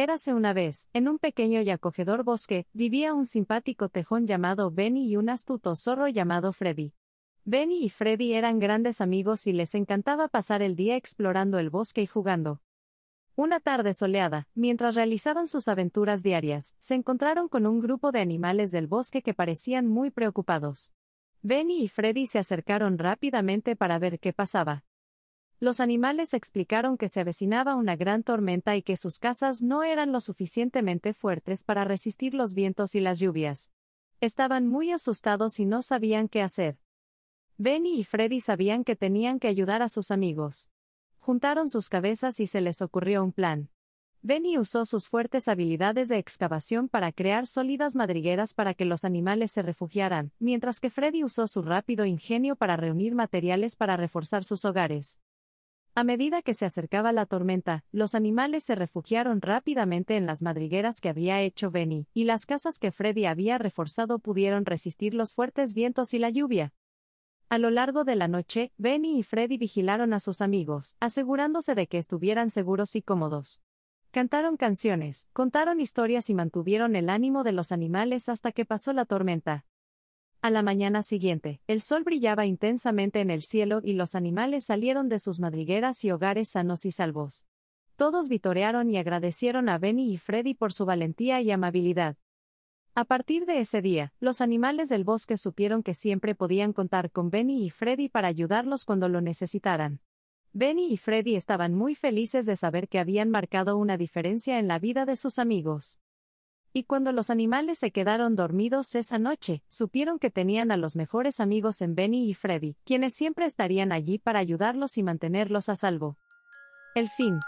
Érase una vez, en un pequeño y acogedor bosque, vivía un simpático tejón llamado Benny y un astuto zorro llamado Freddy. Benny y Freddy eran grandes amigos y les encantaba pasar el día explorando el bosque y jugando. Una tarde soleada, mientras realizaban sus aventuras diarias, se encontraron con un grupo de animales del bosque que parecían muy preocupados. Benny y Freddy se acercaron rápidamente para ver qué pasaba. Los animales explicaron que se avecinaba una gran tormenta y que sus casas no eran lo suficientemente fuertes para resistir los vientos y las lluvias. Estaban muy asustados y no sabían qué hacer. Benny y Freddy sabían que tenían que ayudar a sus amigos. Juntaron sus cabezas y se les ocurrió un plan. Benny usó sus fuertes habilidades de excavación para crear sólidas madrigueras para que los animales se refugiaran, mientras que Freddy usó su rápido ingenio para reunir materiales para reforzar sus hogares. A medida que se acercaba la tormenta, los animales se refugiaron rápidamente en las madrigueras que había hecho Benny, y las casas que Freddy había reforzado pudieron resistir los fuertes vientos y la lluvia. A lo largo de la noche, Benny y Freddy vigilaron a sus amigos, asegurándose de que estuvieran seguros y cómodos. Cantaron canciones, contaron historias y mantuvieron el ánimo de los animales hasta que pasó la tormenta. A la mañana siguiente, el sol brillaba intensamente en el cielo y los animales salieron de sus madrigueras y hogares sanos y salvos. Todos vitorearon y agradecieron a Benny y Freddy por su valentía y amabilidad. A partir de ese día, los animales del bosque supieron que siempre podían contar con Benny y Freddy para ayudarlos cuando lo necesitaran. Benny y Freddy estaban muy felices de saber que habían marcado una diferencia en la vida de sus amigos. Y cuando los animales se quedaron dormidos esa noche, supieron que tenían a los mejores amigos en Benny y Freddy, quienes siempre estarían allí para ayudarlos y mantenerlos a salvo. El fin.